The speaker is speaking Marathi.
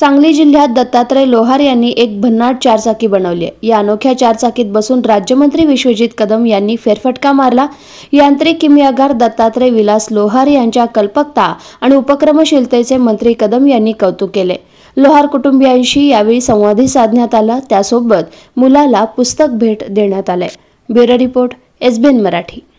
सांगली जिल्ह्यात दत्तात्रय लोहार यांनी एक भन्नाट चारचाकी बनवली आहे या अनोख्या चारचाकीत बसून राज्यमंत्री विश्वजित कदम यांनी फेरफटका मारला यांत्रिक किमयागार दत्तात्रय विलास लोहार यांच्या कल्पकता आणि उपक्रमशीलतेचे मंत्री कदम यांनी कौतुक केले लोहार कुटुंबियांशी यावेळी संवादही साधण्यात आला त्यासोबत मुलाला पुस्तक भेट देण्यात आले ब्युरो रिपोर्ट एसबीएन मराठी